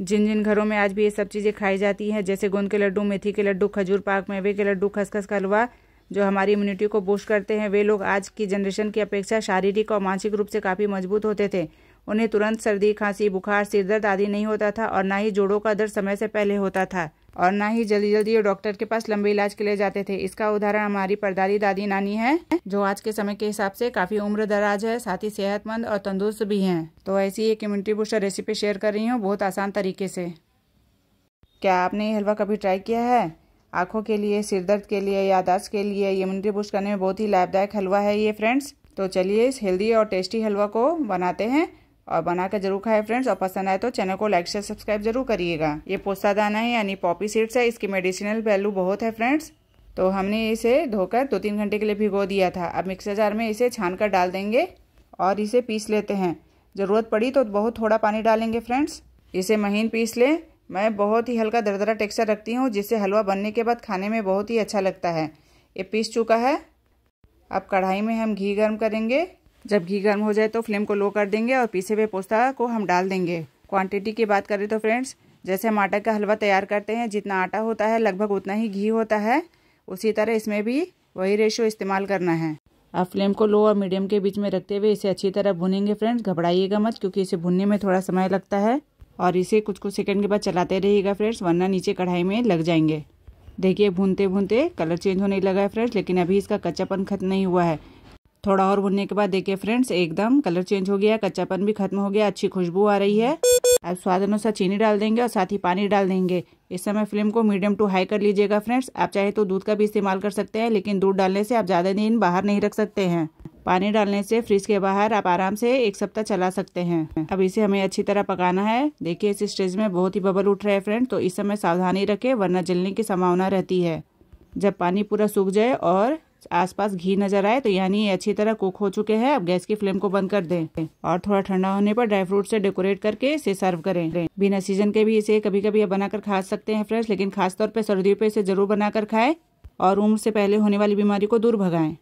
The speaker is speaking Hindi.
जिन जिन घरों में आज भी ये सब चीज़ें खाई जाती हैं जैसे गोंद के लड्डू मेथी के लड्डू खजूर पाक मेवे के लड्डू खसखस का हलवा जो हमारी इम्यूनिटी को बूस्ट करते हैं वे लोग आज की जनरेशन की अपेक्षा शारीरिक और मानसिक रूप से काफ़ी मजबूत होते थे उन्हें तुरंत सर्दी खांसी बुखार सिरदर्द आदि नहीं होता था और ना ही जोड़ों का दर्द समय से पहले होता था और ना ही जल्दी जल्दी वो डॉक्टर के पास लंबे इलाज के लिए जाते थे इसका उदाहरण हमारी परदादी दादी नानी है जो आज के समय के हिसाब से काफी उम्र दराज है साथ ही सेहतमंद और तंदुरुस्त भी है तो ऐसी एक इम्यूनिटी बूस्टर रेसिपी शेयर कर रही हूँ बहुत आसान तरीके से क्या आपने ये हलवा कभी ट्राई किया है आंखों के लिए सिर दर्द के लिए यादाश्त के लिए इम्यूनिटी बूस्ट करने में बहुत ही लाभदायक हलवा है ये फ्रेंड्स तो चलिए इस हेल्दी और टेस्टी हलवा को बनाते हैं और बनाकर जरूर खाए फ्रेंड्स और पसंद आए तो चैनल को लाइक शेयर सब्सक्राइब जरूर करिएगा ये पोस्ता दाना है यानी पॉपी सीड्स है इसकी मेडिसिनल वैल्यू बहुत है फ्रेंड्स तो हमने इसे धोकर दो तीन घंटे के लिए भिगो दिया था अब मिक्सर जार में इसे छान कर डाल देंगे और इसे पीस लेते हैं ज़रूरत पड़ी तो बहुत थोड़ा पानी डालेंगे फ्रेंड्स इसे महीन पीस लें मैं बहुत ही हल्का दरदरा टेक्सचर रखती हूँ जिससे हलवा बनने के बाद खाने में बहुत ही अच्छा लगता है ये पीस चुका है अब कढ़ाई में हम घी गर्म करेंगे जब घी गर्म हो जाए तो फ्लेम को लो कर देंगे और पीसे हुए पोस्ता को हम डाल देंगे क्वांटिटी की बात करें तो फ्रेंड्स जैसे हम आटा का हलवा तैयार करते हैं जितना आटा होता है लगभग उतना ही घी होता है उसी तरह इसमें भी वही रेशो इस्तेमाल करना है अब फ्लेम को लो और मीडियम के बीच में रखते हुए इसे अच्छी तरह भुनेंगे फ्रेंड्स घबराइएगा मत क्योंकि इसे भुनने में थोड़ा समय लगता है और इसे कुछ कुछ सेकंड के बाद चलाते रहिएगा फ्रेंड्स वरना नीचे कढ़ाई में लग जाएंगे देखिए भूनते भूनते कलर चेंज होने लगा है फ्रेंड्स लेकिन अभी इसका कच्चापन खत्म नहीं हुआ है थोड़ा और भुनने के बाद देखिए फ्रेंड्स एकदम कलर चेंज हो गया कच्चापन भी खत्म हो गया अच्छी खुशबू आ रही है अब स्वाद अनुसार चीनी डाल देंगे और साथ ही पानी डाल देंगे इस समय फ्लेम को मीडियम टू हाई कर लीजिएगा फ्रेंड्स आप चाहे तो दूध का भी इस्तेमाल कर सकते हैं लेकिन दूध डालने से आप ज़्यादा दिन बाहर नहीं रख सकते हैं पानी डालने से फ्रिज के बाहर आप आराम से एक सप्ताह चला सकते हैं अब इसे हमें अच्छी तरह पकाना है देखिए इस स्टेज में बहुत ही बबल उठ रहे हैं फ्रेंड तो इस समय सावधानी रखें वरना जलने की संभावना रहती है जब पानी पूरा सूख जाए और आसपास घी नजर आए तो यानी ये अच्छी तरह कुक हो चुके हैं अब गैस की फ्लेम को बंद कर दें और थोड़ा ठंडा होने पर ड्राई फ्रूट से डेकोरेट करके इसे सर्व करें बिना सीजन के भी इसे कभी कभी बनाकर खा सकते हैं फ्रेंड्स लेकिन खासतौर पर सर्दियों पर इसे जरूर बनाकर खाएं और उम्र से पहले होने वाली बीमारी को दूर भगाएं